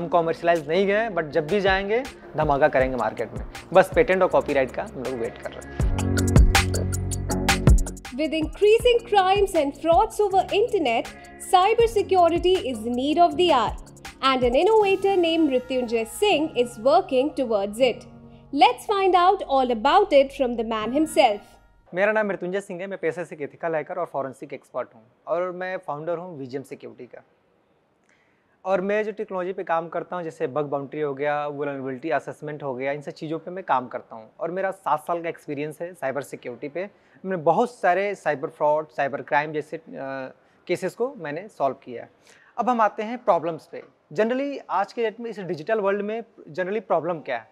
हम कॉमर्शलाइज नहीं गए बट जब भी जाएंगे धमाका करेंगे मार्केट में बस पेटेंट और कॉपीराइट का हम लोग वेट कर रहे हैं With increasing crimes and frauds over internet, cybersecurity is the need of the hour. And an innovator named Rityunjay Singh is working towards it. Let's find out all about it from the man himself. मेरा नाम मृत्युंजय सिंह है मैं पेशे से एक ethical hacker और forensic expert हूँ और मैं फाउंडर हूँ विजियम सिक्योरिटी का और मैं जो टेक्नोलॉजी पे काम करता हूँ जैसे बग बाउंड्री हो गया वोलेबिलिटी असेसमेंट हो गया इन सब चीज़ों पे मैं काम करता हूँ और मेरा सात साल का एक्सपीरियंस है साइबर सिक्योरिटी पे मैंने बहुत सारे साइबर फ्रॉड साइबर क्राइम जैसे केसेस को मैंने सॉल्व किया अब हम आते हैं प्रॉब्लम्स पे जनरली आज के डेट में इस डिजिटल वर्ल्ड में जनरली प्रॉब्लम क्या है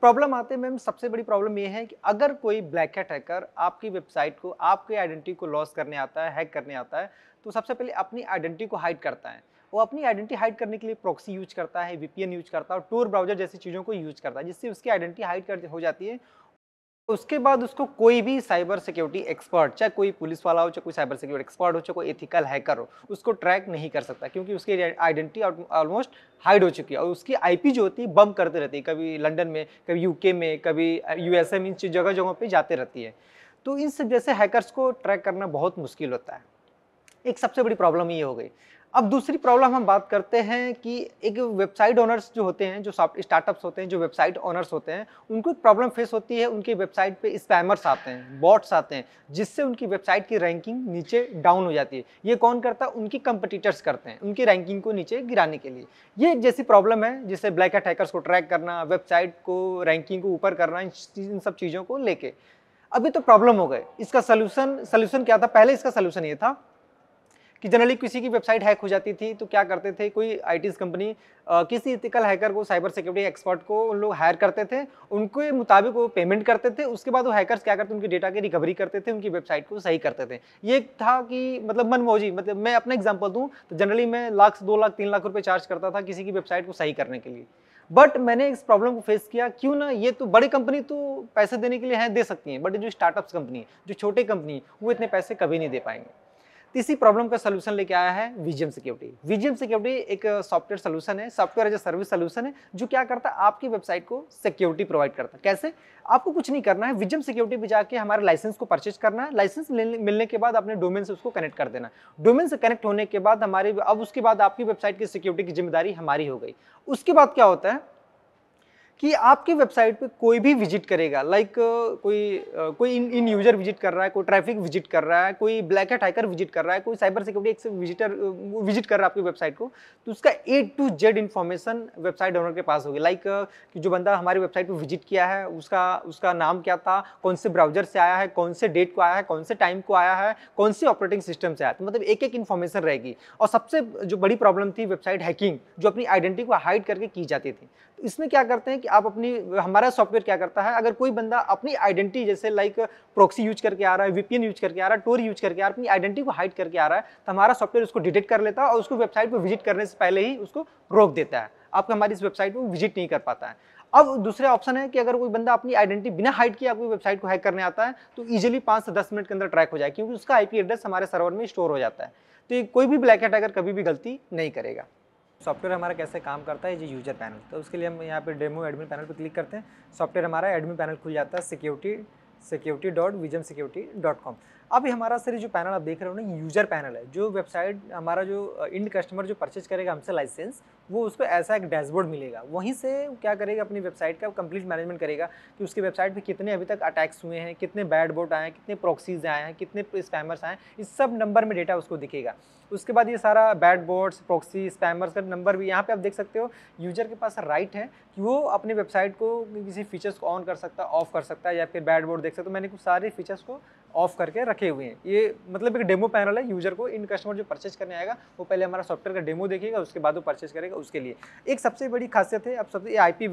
प्रॉब्लम आते मैम सबसे बड़ी प्रॉब्लम ये है कि अगर कोई ब्लैक हैट हैकर आपकी वेबसाइट को आपकी आइडेंटिटी को लॉस करने आता है हैक करने आता है तो सबसे पहले अपनी आइडेंटिटी को हाइड करता है वो अपनी आइडेंटिटी हाइड करने के लिए प्रॉक्सी यूज करता है वीपीएन यूज करता है और टूर ब्राउजर जैसी चीज़ों को यूज करता है जिससे उसकी आइडेंटिटी हाइड कर हो जाती है उसके बाद उसको कोई भी साइबर सिक्योरिटी एक्सपर्ट चाहे कोई पुलिस वाला हो चाहे कोई साइबर सिक्योरिटी एक्सपर्ट हो चाहे कोई एथिकल हैकर हो उसको ट्रैक नहीं कर सकता क्योंकि उसकी आइडेंटिटी ऑलमोस्ट हाइड हो चुकी है और उसकी आईपी जो होती है बम करते रहती है कभी लंदन में कभी यूके में कभी यूएसए में इन जगह जगहों पर जाते रहती है तो इन सब जैसे हैकरस को ट्रैक करना बहुत मुश्किल होता है एक सबसे बड़ी प्रॉब्लम ये हो गई अब दूसरी प्रॉब्लम हम बात करते हैं कि एक वेबसाइट ओनर्स जो होते हैं जो स्टार्टअप्स होते हैं जो वेबसाइट ओनर्स होते हैं उनको एक प्रॉब्लम फेस होती है उनकी वेबसाइट पे स्पैमर्स आते हैं बॉट्स आते हैं जिससे उनकी वेबसाइट की रैंकिंग नीचे डाउन हो जाती है ये कौन करता है उनकी कंपटीटर्स करते हैं उनकी रैंकिंग को नीचे गिराने के लिए ये एक जैसी प्रॉब्लम है जिससे ब्लैक अटैकर्स को ट्रैक करना वेबसाइट को रैंकिंग को ऊपर करना इन सब चीज़ों को लेके अभी तो प्रॉब्लम हो गए इसका सोल्यूशन सोल्यूशन क्या था पहले इसका सोल्यूशन ये था कि जनरली किसी की वेबसाइट हैक हो जाती थी तो क्या करते थे कोई आई कंपनी किसी इथिकल हैकर को साइबर सिक्योरिटी एक्सपर्ट को उन लोग हायर करते थे उनके मुताबिक वो पेमेंट करते थे उसके बाद वो हैकर्स क्या करते उनके डेटा की रिकवरी करते थे उनकी वेबसाइट को सही करते थे ये था कि मतलब मनमोजी मतलब मैं अपना एग्जाम्पल दूँ तो जनरली मैं लाख दो लाख तीन लाख रुपये चार्ज करता था किसी की वेबसाइट को सही करने के लिए बट मैंने इस प्रॉब्लम को फेस किया क्यों ना ये तो बड़ी कंपनी तो पैसे देने के लिए हैं दे सकती हैं बट जो स्टार्टअप्स कंपनी जो छोटे कंपनी वो इतने पैसे कभी नहीं दे पाएंगे तीसरी प्रॉब्लम का सोल्यूशन लेके आया है विजियम सिक्योरिटी विजियम सिक्योरिटी एक सॉफ्टवेयर uh, सोल्यूशन है software as a service solution है जो क्या करता है आपकी वेबसाइट को सिक्योरिटी प्रोवाइड करता है कैसे आपको कुछ नहीं करना है विजियम सिक्योरिटी पर जाके हमारे लाइसेंस को परचेज करना है लाइसेंस मिलने के बाद अपने डोमेन से उसको कनेक्ट कर देना डोमेन से कनेक्ट होने के बाद हमारी अब उसके बाद आपकी वेबसाइट की सिक्योरिटी की जिम्मेदारी हमारी हो गई उसके बाद क्या होता है कि आपकी वेबसाइट पे कोई भी विजिट करेगा लाइक कोई कोई इन इन यूजर विजिट कर रहा है कोई ट्रैफिक विजिट कर रहा है कोई ब्लैक एट हैकर विजिट कर रहा है कोई साइबर सिक्योरिटी विजिटर विजिट कर रहा है आपकी वेबसाइट को तो उसका A to Z information website owner के पास होगी लाइक uh, जो बंदा हमारी वेबसाइट पर विजिट किया है उसका उसका नाम क्या था कौन से ब्राउजर से आया है कौन से डेट को आया है कौन से टाइम को आया है कौन से ऑपरेटिंग सिस्टम से आया तो मतलब एक एक इन्फॉर्मेशन रहेगी और सबसे जो बड़ी प्रॉब्लम थी वेबसाइट हैकिंग जो अपनी आइडेंटिटी को हाइड करके की जाती थी इसमें क्या करते हैं कि आप अपनी हमारा सॉफ्टवेयर क्या करता है अगर कोई बंदा अपनी आइडेंटिटी जैसे लाइक प्रॉक्सी यूज करके आ रहा है वीपीएन यूज करके आ रहा है टोर यूज करके आ रहा है अपनी आइडेंटिटी को हाइड करके आ रहा है तो हमारा सॉफ्टवेयर उसको डिटेक्ट कर लेता है और उसको वेबसाइट पर विजिट करने से पहले ही उसको रोक देता है आपको हमारी इस वेबसाइट पर विजिट नहीं कर पाता है अब दूसरा ऑप्शन है कि अगर कोई बंदा अपनी आइडेंटिटी बिना हाइड किए आपकी वेबसाइट को हैक करने आता है तो ईजिली पाँच से दस मिनट के अंदर ट्रैक हो जाए क्योंकि उसका आईपी एड्रेस हमारे सर्वर में स्टोर हो जाता है तो कोई भी ब्लैक अगर कभी भी गलती नहीं करेगा सॉफ्टवेयर हमारा कैसे काम करता है ये यूज़र पैनल तो उसके लिए हम यहाँ पे डेमो एडमिन पैनल पर क्लिक करते हैं सॉफ्टवेयर हमारा एडमिन पैनल खुल जाता है security security dot vision security dot com अभी हमारा सर जो पैनल आप देख रहे हो ना यूजर पैनल है जो वेबसाइट हमारा जो इंड कस्टमर जो परचेज करेगा हमसे लाइसेंस वो उसको ऐसा एक डैशबोर्ड मिलेगा वहीं से क्या करेगा अपनी वेबसाइट का कंप्लीट मैनेजमेंट करेगा कि उसकी वेबसाइट पे कितने अभी तक अटैक्स हुए हैं कितने बैड बोट आए हैं कितने प्रॉक्सीज आए हैं कितने स्पैमर्स आए हैं इस सब नंबर में डेटा उसको दिखेगा उसके बाद ये सारा बैड बोट्स प्रॉक्सी स्पैमर्स का नंबर भी यहाँ पर आप देख सकते हो यूजर के पास राइट है कि वो अपनी वेबसाइट को किसी फीचर्स को ऑन कर सकता है ऑफ कर सकता है या फिर बैड बोर्ड देख सकते हो तो मैंने कुछ सारे फीचर्स को ऑफ करके रखे हुए हैं ये मतलब एक डेमो पैनल है यूजर को इन कस्टमर जो परचेज करने आएगा वो पहले हमारा सॉफ्टवेयर का डेमो देखेगा उसके बाद वो परचेज करेगा उसके लिए एक सबसे बड़ी खासियत है अब सबसे आई पी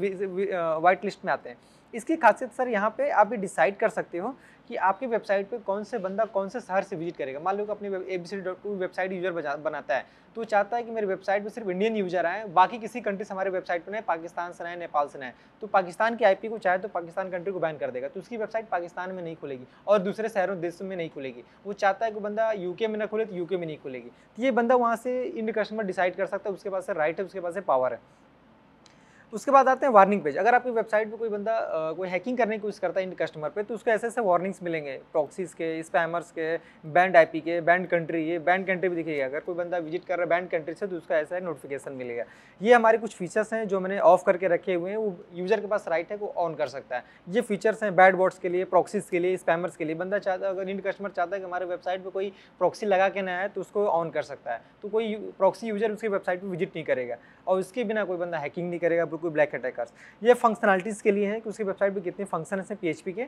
वाइट लिस्ट में आते हैं इसकी खासियत सर यहाँ पे आप भी डिसाइड कर सकते हो कि आपकी वेबसाइट पे कौन से बंदा कौन से शहर से विजिट करेगा मान लो कि अपनी A B C dot website user बनाता है तो चाहता है कि मेरी वेबसाइट पे सिर्फ इंडियन यूजर आए बाकी किसी कंट्री से हमारे वेबसाइट पर नहीं पाकिस्तान से ना नेपाल से ना तो पाकिस्तान की आईपी को चाहे तो पाकिस्तान कंट्री को बैन कर देगा तो उसकी वेबसाइट पाकिस्तान में नहीं खुलेगी और दूसरे शहरों देशों में नहीं खुलेगी वो चाहता है कि बंदा यूके में ना खुले तो यूके में नहीं खुलेगी तो ये बंदा वहाँ से इंड कस्टमर डिसाइड कर सकता है उसके पास राइट है उसके पास पावर है उसके बाद आते हैं वार्निंग पेज अगर आपकी वेबसाइट पे कोई बंदा कोई हैकिंग करने की कोशिश करता है इन कस्टमर पे तो उसको ऐसे ऐसे वार्निंग्स मिलेंगे प्रॉक्सीज के स्पैमर्स के बैंड आईपी के बैंड कंट्री ये बैंड कंट्री भी दिखेगा अगर कोई बंदा विजिट कर रहा है बैंड कंट्री से तो उसका ऐसा है नोटिफिकेशन मिलेगा ये हमारे कुछ फीचर्स हैं जो मैंने ऑफ करके रखे हुए हैं वो यूज़र के पास राइट है वो ऑन कर सकता है ये फीचर्स हैं बैड बॉड्स के लिए प्रॉक्सीज के लिए स्पैमर्स के लिए बंदा चाहता है अगर इन कस्टमर चाहता है कि हमारे वेबसाइट पर कोई प्रॉक्सी लगा के ना आए तो उसको ऑन कर सकता है तो कोई प्रॉक्सी यूजर उसकी वेबसाइट पर विजिट नहीं करेगा और उसके बिना कोई बंदा हैकिंग नहीं करेगा कोई ब्लैक अटैकर्स ये फंक्शनलिटीज़ के लिए हैं कि उसकी वेबसाइट पर कितने फंक्शन हैं पी के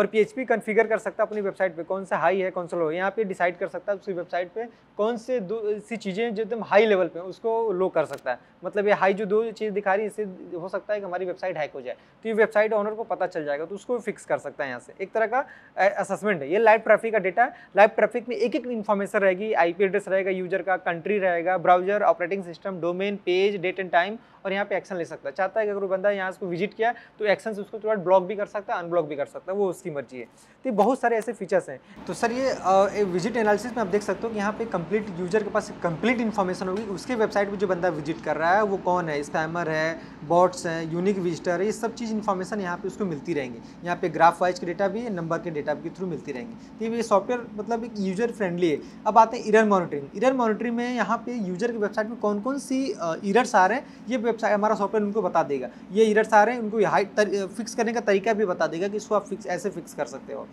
और पी एच कन्फिगर कर सकता है अपनी वेबसाइट पे कौन सा हाई है कौन सा लो है यहाँ पे डिसाइड कर सकता है उसकी वेबसाइट पे कौन से दो सी चीज़ें जो एकदम हाई लेवल पे उसको लो कर सकता है मतलब ये हाई जो दो चीज़ दिखा रही है इससे हो सकता है कि हमारी वेबसाइट हैक हो जाए तो ये वेबसाइट ऑनर को पता चल जाएगा तो उसको फिक्स कर सकता है यहाँ से एक तरह का असेसमेंट है ये लाइव ट्रैफिक का डेटा है लाइव ट्रैफिक में एक एक इन्फॉर्मेशन रहेगी आई एड्रेस रहेगा यूजर का कंट्री रहेगा browser operating system domain page date and time और यहाँ पे एक्शन ले सकता है सकता है चाहता है कि अगर बंदा यहाँ उसको विजिट किया तो एक्शन उसको थोड़ा तो ब्लॉक भी कर सकता है अनब्लॉक भी कर सकता है वो उसकी मर्जी है तो बहुत सारे ऐसे फीचर्स हैं तो सर ये विजिट एनालिसिस में आप देख सकते हो कि यहाँ पे कंप्लीट यूजर के पास कंप्लीट इन्फॉर्मेशन होगी उसके वेबसाइट पर जो बंदा विजिट कर रहा है वो कौन है स्पैमर है बॉट्स हैं यूनिक विजिटर है ये सब चीज़ इन्फॉर्मेशन यहाँ पे उसको मिलती रहेंगी यहाँ पे ग्राफ वाइज के डेटा भी नंबर के डेटा के थ्रू मिलती रहेंगी तो ये सॉफ्टवेयर मतलब एक यूजर फ्रेंडली है अब आते हैं इरर मॉनिटरिंग इरर मॉनिटरिंग में यहाँ पे यूजर की वेबसाइट में कौन कौन सी इरर्स आ रहे हैं ये वेबसाइट हमारा सॉफ्टवेयर उनको उनको बता देगा ये इरट्स आ रहे हैं उनको हाइट फिक्स करने का तरीका भी बता देगा कि इसको आप फिक्स ऐसे फिक्स कर सकते हो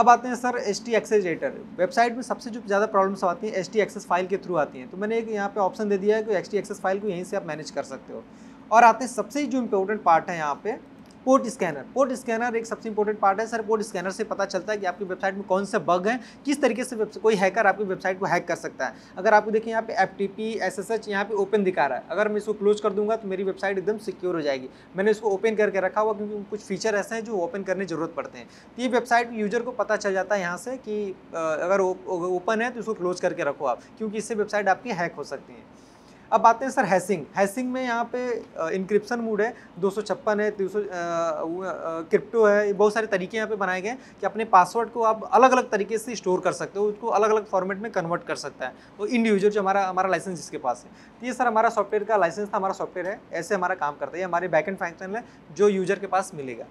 अब आते हैं sir S T accelerator website में सबसे जो ज़्यादा प्रॉब्लम्स आती हैं एस टी एक्सेस फाइल के थ्रू आती हैं तो मैंने एक यहाँ पे ऑप्शन दे दिया है कि एस टी एक्सेस फाइल को यहीं से आप मैनेज कर सकते हो और आते हैं सबसे जो इम्पोर्टेंट पार्ट है यहाँ पे पोर्ट स्कैनर पोर्ट स्कैनर एक सबसे इंपॉर्टेंट पार्ट है सर पोर्ट स्कैनर से पता चलता है कि आपकी वेबसाइट में कौन से बग हैं किस तरीके से कोई हैकर आपकी वेबसाइट को हैक कर सकता है अगर आपको देखिए यहाँ पे F T P S S H यहाँ पे ओपन दिखा रहा है अगर मैं इसको क्लोज कर दूंगा तो मेरी वेबसाइट एकदम सिक्योर हो जाएगी मैंने इसको ओपन करके रखा हुआ क्योंकि कुछ फीचर ऐसे हैं जो ओपन करने जरूरत पड़ते हैं तो ये वेबसाइट यूजर को पता चल जाता है यहाँ से कि अगर ओपन है तो इसको क्लोज करके रखो आप क्योंकि इससे वेबसाइट आपकी हैक हो सकती है अब आते हैं सर हैसिंग हैसिंग में यहाँ पे इंक्रिप्शन मोड है दो है तीन क्रिप्टो है बहुत सारे तरीके यहाँ पे बनाए गए कि अपने पासवर्ड को आप अलग अलग तरीके से स्टोर कर सकते हो उसको अलग अलग फॉर्मेट में कन्वर्ट कर सकता है वो तो इंडिविजुअल जो हमारा हमारा लाइसेंस जिसके पास है तो ये सर हमारा सॉफ्टवेयर का लाइसेंस था हमारा सॉफ्टवेयर है ऐसे हमारा काम करता है ये हमारे बैक एंड फंक्शन है जो यूजर के पास मिलेगा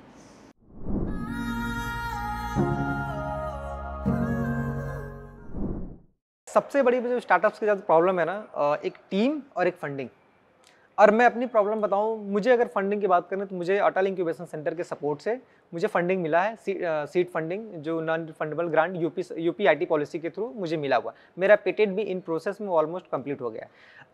सबसे बड़ी जो स्टार्टअप्स के साथ प्रॉब्लम है ना एक टीम और एक फंडिंग और मैं अपनी प्रॉब्लम बताऊं मुझे अगर फंडिंग की बात करें तो मुझे अटल इंक्यूबेशन सेंटर के सपोर्ट से मुझे फंडिंग मिला है सीट फंडिंग जो non fundable grant UP UP IT policy के थ्रू मुझे मिला हुआ मेरा पेटेंट भी इन प्रोसेस में ऑलमोस्ट कंप्लीट हो गया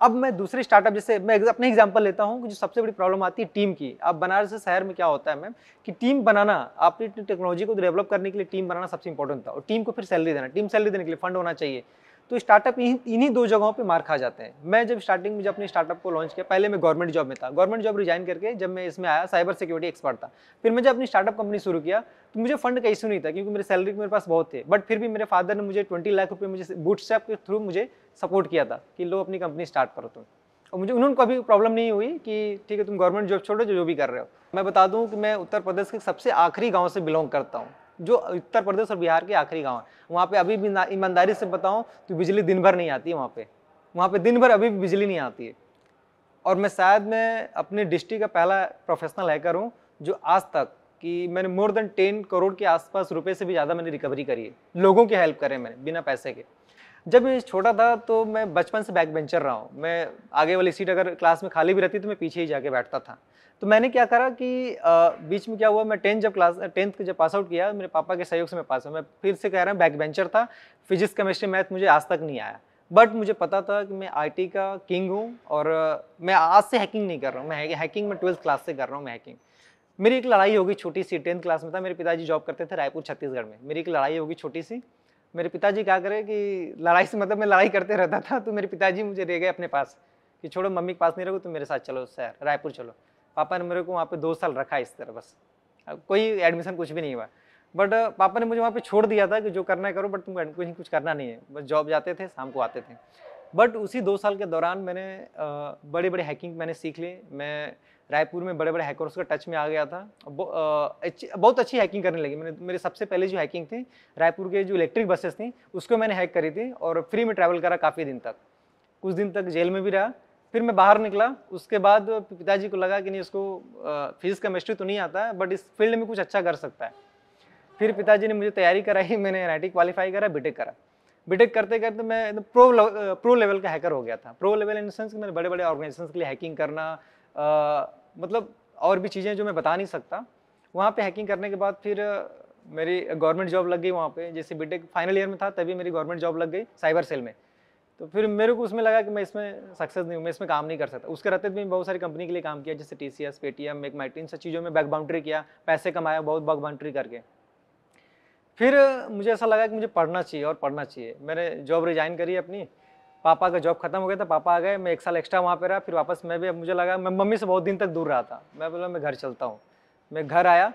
अब मैं दूसरे स्टार्टअप जैसे मैं अपने एग्जाम्पल लेता हूँ कि जो सबसे बड़ी प्रॉब्लम आती है टीम की अब बनारस शहर में क्या होता है मैम कि टीम बनाना अपनी टेक्नोलॉजी को डेवलप करने के लिए टीम बनाना सबसे इंपॉर्टेंट था और टीम को फिर सैलरी देना टीम सैलरी देने के लिए फंड होना चाहिए तो स्टार्टअप इन्हीं दो जगहों पे मार खा जाते हैं मैं जब स्टार्टिंग में जब अपने स्टार्टअप को लॉन्च किया पहले मैं गवर्नमेंट जॉब में था गवर्नमेंट जॉब रिजाइन करके जब मैं इसमें आया साइबर सिक्योरिटी एक्सपर्ट था फिर मैं जब अपनी स्टार्टअप कंपनी शुरू किया तो मुझे फंड का इशू नहीं था क्योंकि मेरे सैलरी मेरे पास बहुत थे बट फिर भी मेरे फादर ने मुझे ट्वेंटी लाख रुपये मुझे बूटस्टैप के थ्रू मुझे सपोर्ट किया था कि लो अपनी कंपनी स्टार्ट करो तुम और मुझे उन्होंने कभी प्रॉब्लम नहीं हुई कि ठीक है तुम गवर्नमेंट जॉब छोड़ो जो जो भी कर रहे हो मैं बता दूँ कि मैं उत्तर प्रदेश के सबसे आखिरी गाँव से बिलोंग करता हूँ जो उत्तर प्रदेश और बिहार के आखिरी गाँव है वहाँ पे अभी भी ईमानदारी से बताऊँ तो बिजली दिन भर नहीं आती है वहाँ पे वहाँ पे दिन भर अभी भी बिजली नहीं आती है और मैं शायद मैं अपने डिस्ट्रिक्ट का पहला प्रोफेशनल हैकर हूँ जो आज तक कि मैंने मोर देन टेन करोड़ के आसपास रुपए से भी ज़्यादा मैंने रिकवरी करी है लोगों की हेल्प करें मैंने बिना पैसे के जब मैं छोटा था तो मैं बचपन से बैक बेंचर रहा हूँ मैं आगे वाली सीट अगर क्लास में खाली भी रहती तो मैं पीछे ही जाके बैठता था तो मैंने क्या करा कि आ, बीच में क्या हुआ मैं टेंथ जब क्लास टेंथ जब पास आउट किया मेरे पापा के सहयोग से मैं पास हुआ मैं फिर से कह रहा हूँ बैक बेंचर था फिजिक्स केमिस्ट्री मैथ मुझे आज तक नहीं आया बट मुझे पता था कि मैं आईटी का किंग हूँ और मैं आज से हैकिंग नहीं कर रहा हूँ मैं हैकिंग मैं ट्वेल्थ क्लास से कर रहा हूँ मैं हैकिंग मेरी एक लड़ाई होगी छोटी सी टेंथ क्लास में था मेरे पिताजी जॉब करते थे रायपुर छत्तीसगढ़ में मेरी एक लड़ाई होगी छोटी सी मेरे पिताजी क्या करे कि लड़ाई से मतलब मैं लड़ाई करते रहता था तो मेरे पिताजी मुझे ले गए अपने पास कि छोड़ो मम्मी के पास नहीं रहो तो मेरे साथ चलो शहर रायपुर चलो पापा ने मेरे को वहाँ पे दो साल रखा इस तरह बस कोई एडमिशन कुछ भी नहीं हुआ बट पापा ने मुझे वहाँ पे छोड़ दिया था कि जो करना है करो बट तुम कुछ कुछ करना नहीं है बस जॉब जाते थे शाम को आते थे बट उसी दो साल के दौरान मैंने बड़ी बड़े हैकिंग मैंने सीख ली मैं रायपुर में बड़े बड़े हैकर का टच में आ गया था बहु, अच्छी, बहुत अच्छी हैकिंग करने लगी मैंने मेरे सबसे पहले जो हैकिंग थी रायपुर के जो इलेक्ट्रिक बसेस थी उसको मैंने हैक करी थी और फ्री में ट्रैवल करा काफ़ी दिन तक कुछ दिन तक जेल में भी रहा फिर मैं बाहर निकला उसके बाद पिताजी को लगा कि नहीं उसको फिजिक्स केमिस्ट्री तो नहीं आता है बट इस फील्ड में कुछ अच्छा कर सकता है फिर पिताजी ने मुझे तैयारी कराई मैंने एन क्वालिफाई करा बीटेक करा बीटेक करते करते मैं प्रो प्रो लेवल का हैकर हो गया था प्रो लेवल इन सेंस मैंने बड़े बड़े ऑर्गेनाइजेशन के लिए हैकिंग करना आ, मतलब और भी चीज़ें जो मैं बता नहीं सकता वहाँ पे हैकिंग करने के बाद फिर मेरी गवर्नमेंट जॉब लग गई वहाँ पे जैसे बीटेक फाइनल ईयर में था तभी मेरी गवर्नमेंट जॉब लग गई साइबर सेल में तो फिर मेरे को उसमें लगा कि मैं इसमें सक्सेस नहीं हूँ मैं इसमें काम नहीं कर सकता उसके रहते भी बहुत सारी कंपनी के लिए काम किया जैसे T C S Paytm MakeMyTrip इन सब चीज़ों में बैक बाउंड्री किया पैसे कमाया बहुत बैक बाउंड्री करके फिर मुझे ऐसा लगा कि मुझे पढ़ना चाहिए और पढ़ना चाहिए मैंने जॉब रिजाइन करी अपनी पापा का जॉब खत्म हो गया था पापा आ गए मैं एक साल एक्स्ट्रा वहाँ पे रहा फिर वापस मैं भी मुझे लगा मैं मम्मी से बहुत दिन तक दूर रहा था मैं बोला मैं घर चलता हूँ मैं घर आया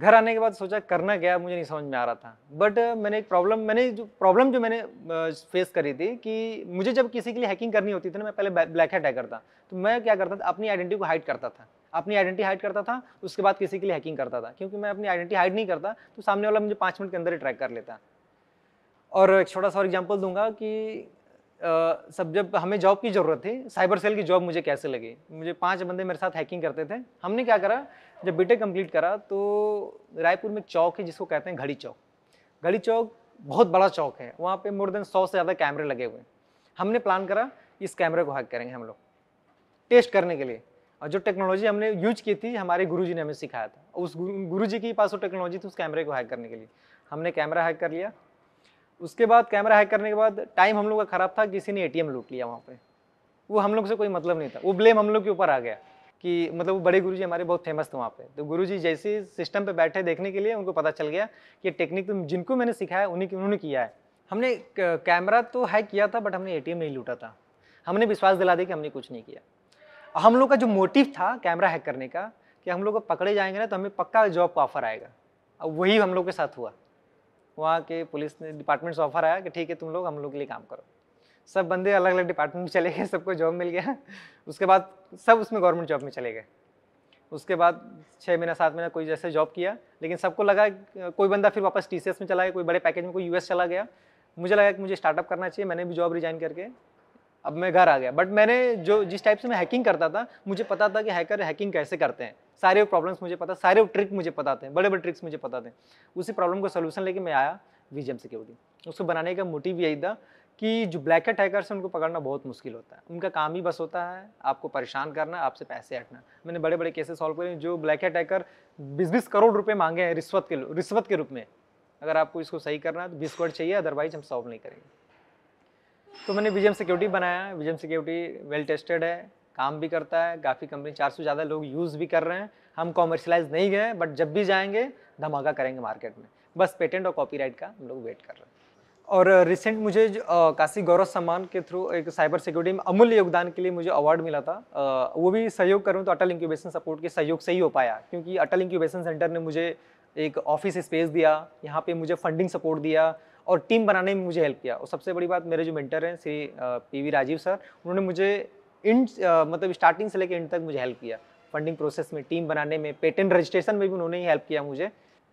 घर आने के बाद सोचा करना क्या मुझे नहीं समझ में आ रहा था बट मैंने एक प्रॉब्लम मैंने जो प्रॉब्लम जो मैंने फेस करी थी कि मुझे जब किसी के लिए हैकिंग करनी होती थी ना मैं पहले ब्लैक हेड हैकर था तो मैं क्या करता था अपनी आइडेंटिटी को हाइड करता था अपनी आइडेंटिटी हाइड करता था उसके बाद किसी के लिए हैकिंग करता था क्योंकि मैं अपनी आइडेंटिटी हाइड नहीं करता तो सामने वाला मुझे पाँच मिनट के अंदर ही ट्रैक कर लेता और एक छोटा सा और एग्जाम्पल दूंगा कि सब जब हमें जॉब की ज़रूरत थी साइबर सेल की जॉब मुझे कैसे लगी मुझे पांच बंदे मेरे साथ हैकिंग करते थे हमने क्या करा जब बीटेक कंप्लीट करा तो रायपुर में चौक है जिसको कहते हैं घड़ी चौक घड़ी चौक बहुत बड़ा चौक है वहाँ पे मोर देन सौ से ज़्यादा कैमरे लगे हुए हैं हमने प्लान करा इस कैमरे को हैक करेंगे हम लोग टेस्ट करने के लिए और जो टेक्नोलॉजी हमने यूज की थी हमारे गुरु ने हमें सिखाया था उस गुरु के पास वो टेक्नोलॉजी थी उस कैमरे को हैक करने के लिए हमने कैमरा हैक कर लिया उसके बाद कैमरा हैक करने के बाद टाइम हम लोग का ख़राब था किसी ने ए लूट लिया वहाँ पर वो हम लोग से कोई मतलब नहीं था वो ब्लेम हम लोग के ऊपर आ गया कि मतलब वो बड़े गुरुजी हमारे बहुत फेमस थे वहाँ पे तो गुरुजी जैसे सिस्टम पे बैठे देखने के लिए उनको पता चल गया कि टेक्निक तो जिनको मैंने सिखाया उन्हीं उन्होंने किया है हमने कैमरा तो हैक किया था बट हमने ए नहीं लूटा था हमने विश्वास दिला दिया कि हमने कुछ नहीं किया हम लोग का जो मोटिव था कैमरा हैक करने का कि हम लोग पकड़े जाएंगे ना तो हमें पक्का जॉब का ऑफर आएगा अब वही हम लोग के साथ हुआ वहाँ के पुलिस ने डिपार्टमेंट से ऑफर आया कि ठीक है तुम लोग हम लोग के लिए काम करो सब बंदे अलग अलग डिपार्टमेंट में चले गए सबको जॉब मिल गया उसके बाद सब उसमें गवर्नमेंट जॉब में चले गए उसके बाद छः महीना सात महीना कोई जैसे जॉब किया लेकिन सबको लगा कोई बंदा फिर वापस टी में चला गया कोई बड़े पैकेज में कोई यूएस चला गया मुझे लगा कि मुझे स्टार्टअप करना चाहिए मैंने भी जॉब रिजाइन करके अब मैं घर आ गया बट मैंने जो जिस टाइप से मैं हैकिंग करता था मुझे पता था कि हैकर हैकिंग कैसे करते हैं सारे प्रॉब्लम्स मुझे पता सारे ट्रिक मुझे पता थे बड़े बड़े ट्रिक्स मुझे पता थे उसी प्रॉब्लम को सोल्यूशन लेके मैं आया वीजीएम सिक्योरिटी उसको बनाने का मोटिव यही था कि जो ब्लैक हेट हैकर्स हैं उनको पकड़ना बहुत मुश्किल होता है उनका काम ही बस होता है आपको परेशान करना आपसे पैसे हटना मैंने बड़े बड़े केसेस सॉल्व करे जो ब्लैक हेट हैकर बीस बीस करोड़ रुपए मांगे हैं रिश्वत के रिश्वत के रूप में अगर आपको इसको सही करना है तो बीस करोड़ चाहिए अदरवाइज हम सॉल्व नहीं करेंगे तो मैंने विजयम सिक्योरिटी बनाया है वीजम सिक्योरिटी वेल टेस्टेड है काम भी करता है काफ़ी कंपनी चार ज़्यादा लोग यूज़ भी कर रहे हैं हम कॉमर्शलाइज नहीं गए बट जब भी जाएंगे धमाका करेंगे मार्केट में बस पेटेंट और कॉपीराइट का हम लोग वेट कर रहे हैं और रिसेंट मुझे काशी गौरव सम्मान के थ्रू एक साइबर सिक्योरिटी में अमूल्य योगदान के लिए मुझे अवार्ड मिला था आ, वो भी सहयोग करूँ तो अटल इंक्यूबेशन सपोर्ट के सहयोग से ही हो पाया क्योंकि अटल इंक्यूबेशन सेंटर ने मुझे एक ऑफिस स्पेस दिया यहाँ पे मुझे फंडिंग सपोर्ट दिया और टीम बनाने में मुझे हेल्प किया और सबसे बड़ी बात मेरे जो मेंटर हैं श्री पी राजीव सर उन्होंने मुझे इंड मतलब स्टार्टिंग से लेकर इंड तक मुझे हेल्प किया फंडिंग प्रोसेस में टीम बनाने में पेटेंट रजिस्ट्रेशन में भी उन्होंने ही हेल्प किया मुझे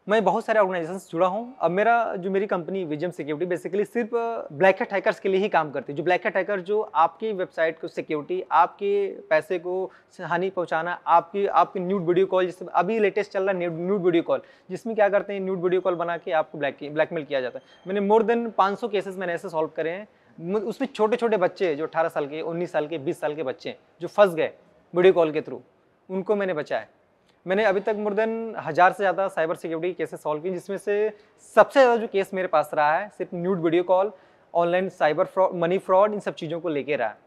मैं बहुत सारे ऑर्गेनाइजेशन से जुड़ा हूँ अब मेरा जो मेरी कंपनी विजम सिक्योरिटी बेसिकली सिर्फ ब्लैक हेट हैकर्स के लिए ही काम करती है जो ब्लैक हेट हैकर जो आपकी वेबसाइट को सिक्योरिटी आपके पैसे को हानि पहुँचाना आपकी आपकी न्यूड वीडियो कॉल जिसमें अभी लेटेस्ट चल रहा है न्यूड वीडियो कॉल जिसमें क्या करते हैं न्यूड वीडियो कॉल बना के आपको ब्लैक ब्लैकमेल किया जाता है मैंने मोर देन पाँच केसेस मैंने ऐसे सॉल्व करे हैं उसमें छोटे छोटे बच्चे जो अठारह साल के उन्नीस साल के बीस साल के बच्चे जो फंस गए वीडियो कॉल के थ्रू उनको मैंने बचाया मैंने अभी तक मोर देन हज़ार से ज़्यादा साइबर सिक्योरिटी केसेस सॉल्व किए जिसमें से सबसे ज़्यादा जो केस मेरे पास रहा है सिर्फ nude video call online cyber fraud money fraud इन सब चीज़ों को लेके रहा है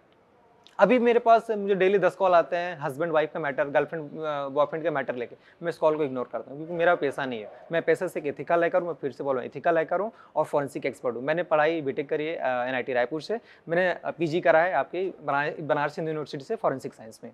अभी मेरे पास मुझे डेली दस कॉल आते हैं हस्बैंड वाइफ का मैटर गर्लफ्रेंड बॉयफ्रेंड का मैटर लेके मैं इस कॉल को इग्नोर करता हूँ क्योंकि मेरा पैसा नहीं है मैं पैसे से एक एथिकल लेकर हूँ मैं फिर से बोल रहा हूँ एथिकल लेकर हूँ और फॉरेंसिक एक्सपर्ट हूँ मैंने पढ़ाई टेक करी है एन uh, रायपुर से मैंने पी uh, करा है आपकी बनारस हिंदू यूनिवर्सिटी से फॉरेंसिक साइंस में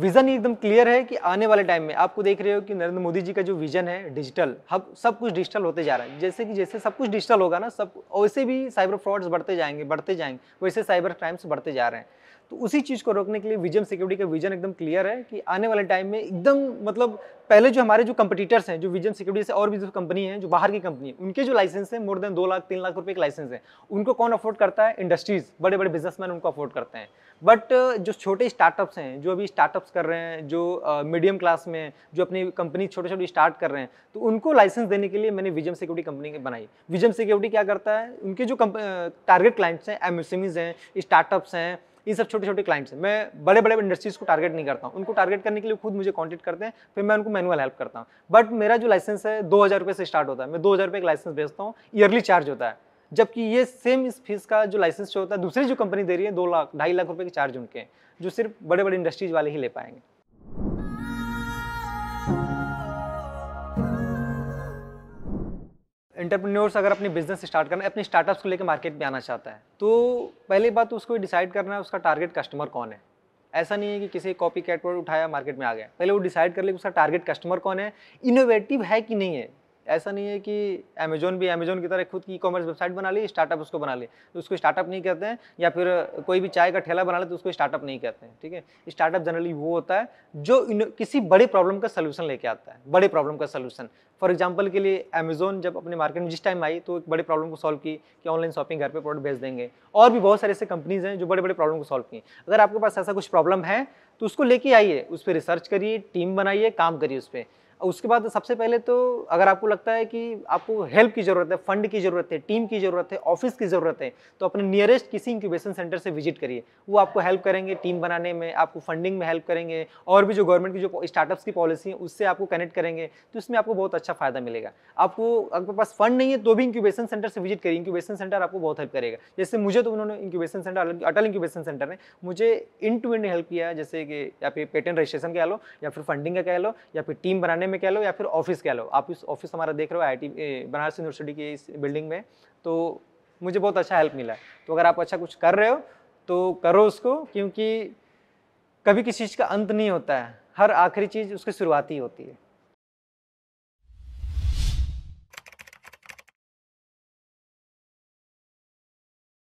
विजन एकदम क्लियर है कि आने वाले टाइम में आपको देख रहे हो कि नरेंद्र मोदी जी का जो विजन है डिजिटल हम सब कुछ डिजिटल होते जा रहा है जैसे कि जैसे सब कुछ डिजिटल होगा ना सब वैसे भी साइबर फ्रॉड्स बढ़ते जाएंगे बढ़ते जाएंगे वैसे साइबर क्राइम्स बढ़ते जा रहे हैं तो उसी चीज़ को रोकने के लिए विजन सिक्योरिटी का विजन एकदम क्लियर है कि आने वाले टाइम में एकदम मतलब पहले जो हमारे जो कंपटीटर्स हैं जो विजन सिक्योरिटी से और भी जो कंपनी है जो बाहर की कंपनी है उनके जो लाइसेंस हैं मोर देन दो लाख तीन लाख रुपए के लाइसेंस हैं उनको कौन अफोर्ड करता है इंडस्ट्रीज बड़े बड़े बिजनेसमैन उनको अफोर्ड करते हैं बट जो छोटे स्टार्टअप्स हैं जो अभी स्टार्टअप्स कर रहे हैं जो मीडियम uh, क्लास में जो अपनी कंपनी छोटे छोटे स्टार्ट कर रहे हैं तो उनको लाइसेंस देने के लिए मैंने विजम सिक्योरिटी कंपनी बनाई विजम सिक्योरिटी क्या करता है उनके जो टारगेट क्लाइंट्स हैं एम हैं स्टार्टअप्स हैं ये सब छोटे छोटे क्लाइंट्स हैं मैं बड़े बड़े इंडस्ट्रीज़ को टारगेट नहीं करता हूँ उनको टारगेट करने के लिए खुद मुझे कॉन्टेक्ट करते हैं फिर मैं उनको मैनुअल हेल्प करता हूँ बट मेरा जो लाइसेंस है दो हज़ार से स्टार्ट होता है मैं दो हज़ार एक लाइसेंस भेजता हूँ ईयरली चार्ज होता है जबकि ये सेम इस फीस का जो लाइसेंस जो होता है दूसरी जो कंपनी दे रही है दो लाख ढाई लाख रुपये के चार्ज उनके जो सिर्फ बड़े बड़े इंडस्ट्रीज वाले ही ले पाएंगे एंटरप्रेन्योर्स अगर अपनी बिजनेस स्टार्ट करना है अपने स्टार्टअप्स को लेकर मार्केट में आना चाहता है तो पहली बात उसको डिसाइड करना है उसका टारगेट कस्टमर कौन है ऐसा नहीं है कि किसी कॉपी कैट उठाया मार्केट में आ गया पहले वो डिसाइड कर ले कि उसका टारगेट कस्टमर कौन है इनोवेटिव है कि नहीं है ऐसा नहीं है कि अमेजोन भी अमेजोन की तरह खुद की ई कॉमर्स वेबसाइट बना ली स्टार्टअप उसको बना ले तो उसको स्टार्टअप नहीं कहते हैं या फिर कोई भी चाय का ठेला बना ले तो उसको स्टार्टअप नहीं कहते हैं ठीक है स्टार्टअप जनरली वो होता है जो किसी बड़े प्रॉब्लम का सोल्यूशन लेके आता है बड़े प्रॉब्लम का सोल्यूशन फॉर एग्जाम्पल के लिए अमेजोन जब अपने मार्केट में जिस टाइम आई तो एक बड़े प्रॉब्लम को सॉल्व की कि ऑनलाइन शॉपिंग घर पर प्रोडक्ट भेज देंगे और भी बहुत सारे ऐसे कंपनीज हैं जो बड़े बड़े प्रॉब्लम को सॉल्व किए अगर आपके पास ऐसा कुछ प्रॉब्लम है तो उसको लेके आइए उस पर रिसर्च करिए टीम बनाइए काम करिए उस पर उसके बाद सबसे पहले तो अगर आपको लगता है कि आपको हेल्प की ज़रूरत है फंड की ज़रूरत है टीम की ज़रूरत है ऑफिस की ज़रूरत है तो अपने नियरेस्ट किसी इंक्यूबेशन सेंटर से विजिट करिए वो आपको हेल्प करेंगे टीम बनाने में आपको फंडिंग में हेल्प करेंगे और भी जो गवर्नमेंट की जो स्टार्टअप्स की पॉलिसी है उससे आपको कनेक्ट करेंगे तो इसमें आपको बहुत अच्छा फ़ायदा मिलेगा आपको आपके पास फंड नहीं है तो भी इंक्यूबेशन सेंटर से विजिट करिए इंक्यूबेशन सेंटर आपको बहुत हेल्प करेगा जैसे मुझे तो उन्होंने incubation centre Atal incubation centre ने मुझे इन टू एंड हेल्प किया जैसे कि या फिर पेटेंट रजिस्ट्रेशन का कह लो या फिर फंडिंग का कह लो या फिर टीम बनाने में कह लो या फिर ऑफिस कह लो आप इस ऑफिस हमारा देख रहे हो आई बनारस यूनिवर्सिटी की इस बिल्डिंग में तो मुझे बहुत अच्छा हेल्प मिला है तो अगर आप अच्छा कुछ कर रहे हो तो करो उसको क्योंकि कभी किसी चीज़ का अंत नहीं होता है हर आखिरी चीज़ उसकी शुरुआत ही होती है